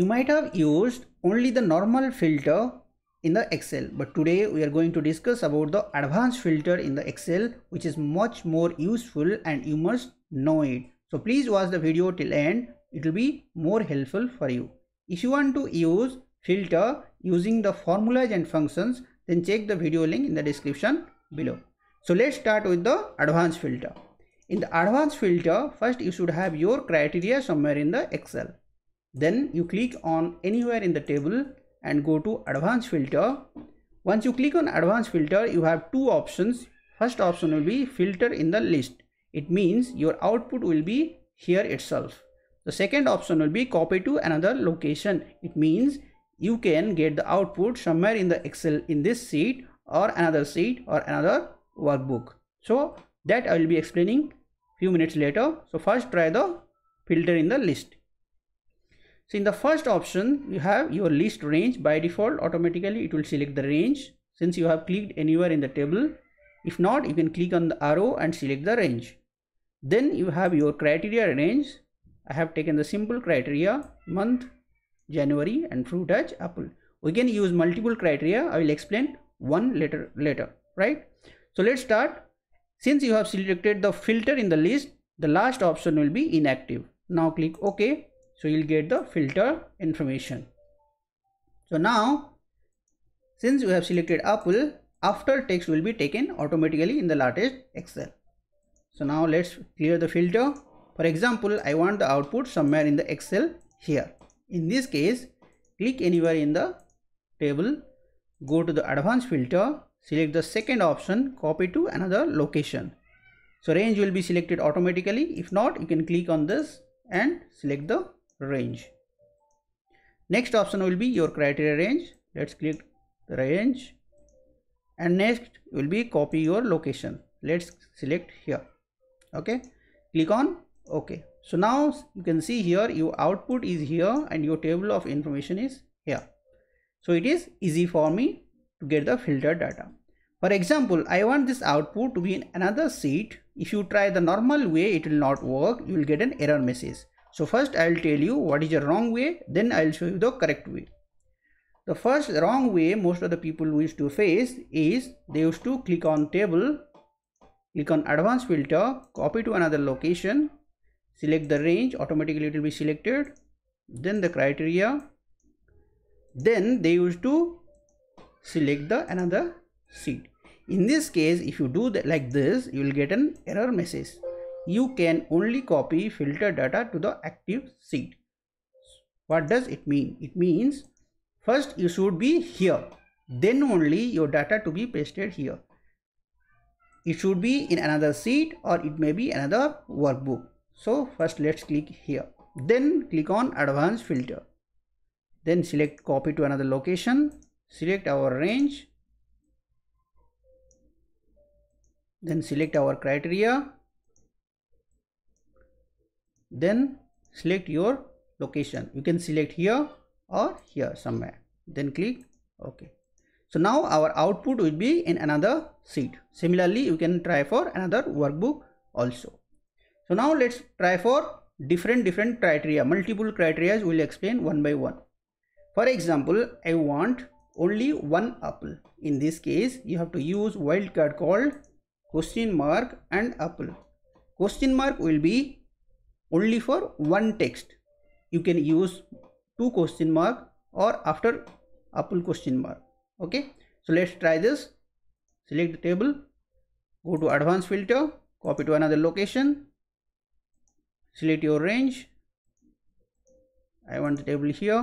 you might have used only the normal filter in the excel but today we are going to discuss about the advanced filter in the excel which is much more useful and you must know it so please watch the video till end it will be more helpful for you if you want to use filter using the formulas and functions then check the video link in the description below so let's start with the advanced filter in the advanced filter first you should have your criteria somewhere in the excel then you click on anywhere in the table and go to advanced filter. Once you click on advanced filter, you have two options. First option will be filter in the list. It means your output will be here itself. The second option will be copy to another location. It means you can get the output somewhere in the Excel in this sheet or another sheet or another workbook. So that I will be explaining few minutes later. So first try the filter in the list. So in the first option, you have your list range by default, automatically it will select the range since you have clicked anywhere in the table. If not, you can click on the arrow and select the range. Then you have your criteria range. I have taken the simple criteria month, January and fruit as apple. We can use multiple criteria. I will explain one later later, right? So let's start. Since you have selected the filter in the list, the last option will be inactive. Now click OK so you'll get the filter information so now since you have selected apple after text will be taken automatically in the latest excel so now let's clear the filter for example i want the output somewhere in the excel here in this case click anywhere in the table go to the advanced filter select the second option copy to another location so range will be selected automatically if not you can click on this and select the range next option will be your criteria range let's click range and next will be copy your location let's select here okay click on ok so now you can see here your output is here and your table of information is here so it is easy for me to get the filtered data for example i want this output to be in another sheet if you try the normal way it will not work you will get an error message so first I will tell you what is the wrong way, then I will show you the correct way. The first wrong way most of the people used to face is they used to click on table, click on advanced filter, copy to another location, select the range, automatically it will be selected, then the criteria, then they used to select the another seed. In this case, if you do that like this, you will get an error message you can only copy filter data to the active seed. What does it mean? It means first you should be here, then only your data to be pasted here. It should be in another seed or it may be another workbook. So first let's click here, then click on advanced filter. Then select copy to another location, select our range, then select our criteria then select your location you can select here or here somewhere then click ok so now our output will be in another sheet similarly you can try for another workbook also so now let's try for different different criteria multiple criteria we'll explain one by one for example i want only one apple in this case you have to use wildcard called question mark and apple question mark will be only for one text you can use two question mark or after apple question mark okay so let's try this select the table go to advanced filter copy to another location select your range i want the table here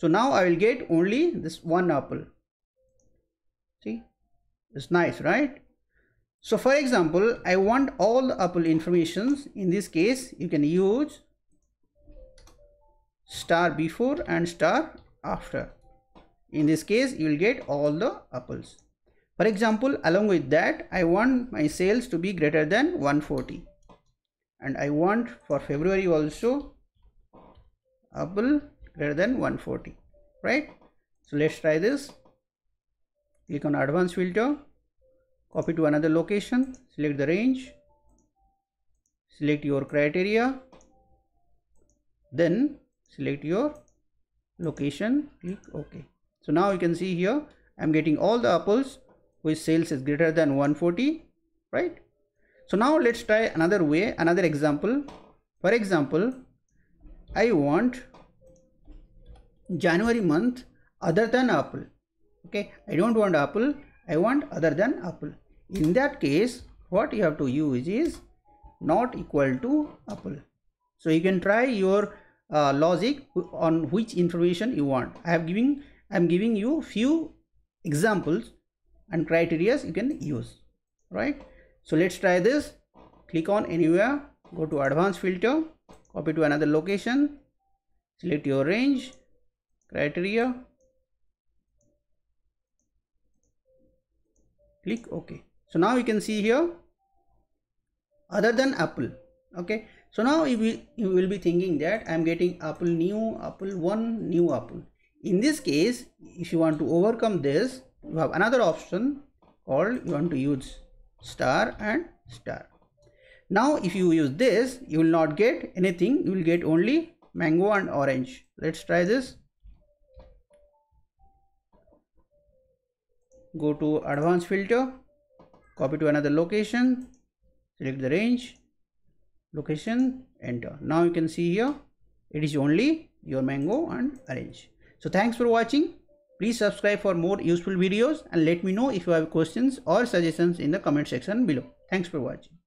so now i will get only this one apple see it's nice right so for example, I want all the Apple informations. In this case, you can use star before and star after. In this case, you will get all the apples. For example, along with that, I want my sales to be greater than 140. And I want for February also apple greater than 140, right? So let's try this. Click on advanced filter copy to another location select the range select your criteria then select your location click ok so now you can see here i'm getting all the apples whose sales is greater than 140 right so now let's try another way another example for example i want january month other than apple okay i don't want apple i want other than apple in that case what you have to use is not equal to apple so you can try your uh, logic on which information you want i have giving i'm giving you few examples and criteria you can use right so let's try this click on anywhere go to advanced filter copy to another location select your range criteria click ok so now you can see here other than apple okay so now you will, you will be thinking that i am getting apple new apple one new apple in this case if you want to overcome this you have another option called you want to use star and star now if you use this you will not get anything you will get only mango and orange let's try this go to advanced filter copy to another location select the range location enter now you can see here it is only your mango and arrange so thanks for watching please subscribe for more useful videos and let me know if you have questions or suggestions in the comment section below thanks for watching